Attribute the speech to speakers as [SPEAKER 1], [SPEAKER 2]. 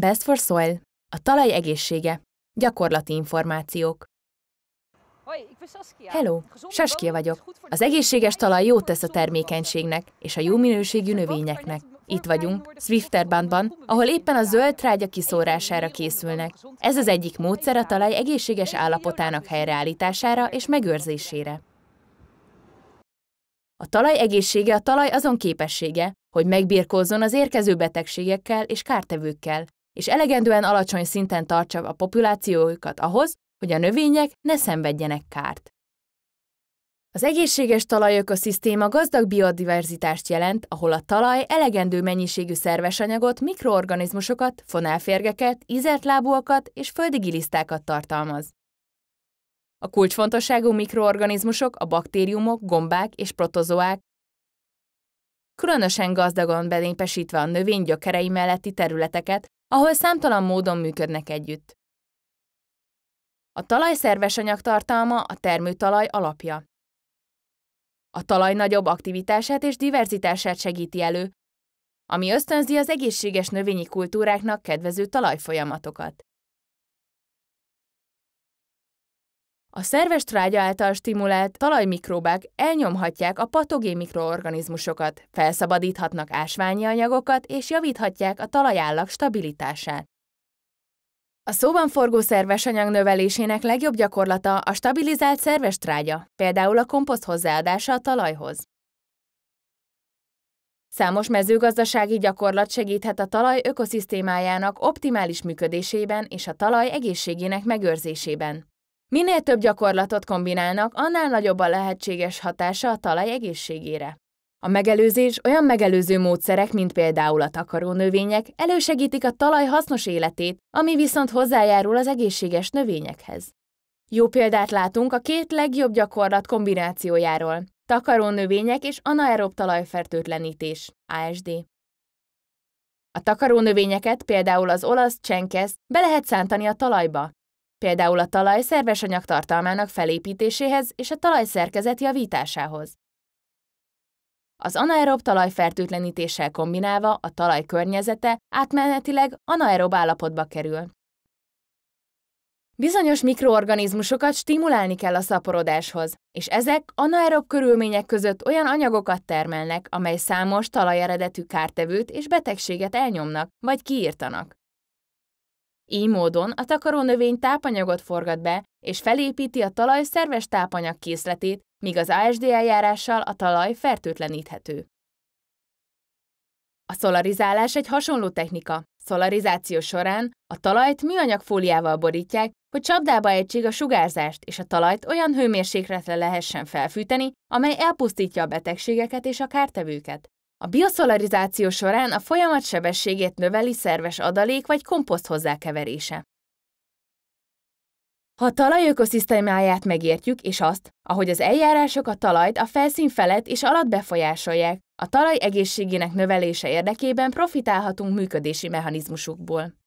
[SPEAKER 1] Best for Soil. A talaj egészsége. Gyakorlati információk. Hello, Saskia vagyok. Az egészséges talaj jót tesz a termékenységnek és a jó minőségű növényeknek. Itt vagyunk, Swifterbandban, ahol éppen a zöld trágya kiszórására készülnek. Ez az egyik módszer a talaj egészséges állapotának helyreállítására és megőrzésére. A talaj egészsége a talaj azon képessége, hogy megbirkózzon az érkező betegségekkel és kártevőkkel, és elegendően alacsony szinten tartsa a populációjukat ahhoz, hogy a növények ne szenvedjenek kárt. Az egészséges talajökoszisztéma gazdag biodiverzitást jelent, ahol a talaj elegendő mennyiségű szerves anyagot, mikroorganizmusokat, fonálférgeket, ízeltlábúakat és földi gilisztákat tartalmaz. A kulcsfontosságú mikroorganizmusok a baktériumok, gombák és protozoák, különösen gazdagon benépesítve a növény gyökerei melletti területeket, ahol számtalan módon működnek együtt. A talaj szerves anyagtartalma a termőtalaj alapja. A talaj nagyobb aktivitását és diverzitását segíti elő, ami ösztönzi az egészséges növényi kultúráknak kedvező talajfolyamatokat. A szerves trágya által stimulált talajmikróbák elnyomhatják a patogén mikroorganizmusokat, felszabadíthatnak ásványi anyagokat és javíthatják a talajállag stabilitását. A szóban forgó szerves anyag növelésének legjobb gyakorlata a stabilizált szerves trágya, például a komposzt hozzáadása a talajhoz. Számos mezőgazdasági gyakorlat segíthet a talaj ökoszisztémájának optimális működésében és a talaj egészségének megőrzésében. Minél több gyakorlatot kombinálnak, annál nagyobb a lehetséges hatása a talaj egészségére. A megelőzés olyan megelőző módszerek, mint például a növények, elősegítik a talaj hasznos életét, ami viszont hozzájárul az egészséges növényekhez. Jó példát látunk a két legjobb gyakorlat kombinációjáról, növények és anaerob talajfertőtlenítés, ASD. A növényeket, például az olasz csenkeszt, be lehet szántani a talajba, például a talaj szerves anyagtartalmának felépítéséhez és a talaj szerkezet javításához. Az anaerob talajfertőtlenítéssel kombinálva a talaj környezete átmenetileg anaerob állapotba kerül. Bizonyos mikroorganizmusokat stimulálni kell a szaporodáshoz, és ezek anaerob körülmények között olyan anyagokat termelnek, amely számos talajeredetű kártevőt és betegséget elnyomnak vagy kiírtanak. Így módon a takarónövény tápanyagot forgat be, és felépíti a talaj szerves tápanyag készletét, míg az ASD eljárással a talaj fertőtleníthető. A szolarizálás egy hasonló technika. Szolarizáció során a talajt műanyag fóliával borítják, hogy csapdába egység a sugárzást, és a talajt olyan hőmérsékletre lehessen felfűteni, amely elpusztítja a betegségeket és a kártevőket. A bioszolarizáció során a folyamat sebességét növeli szerves adalék vagy komposzt hozzákeverése. Ha a talaj ökoszisztémáját megértjük, és azt, ahogy az eljárások a talajt a felszín felett és alatt befolyásolják, a talaj egészségének növelése érdekében profitálhatunk működési mechanizmusukból.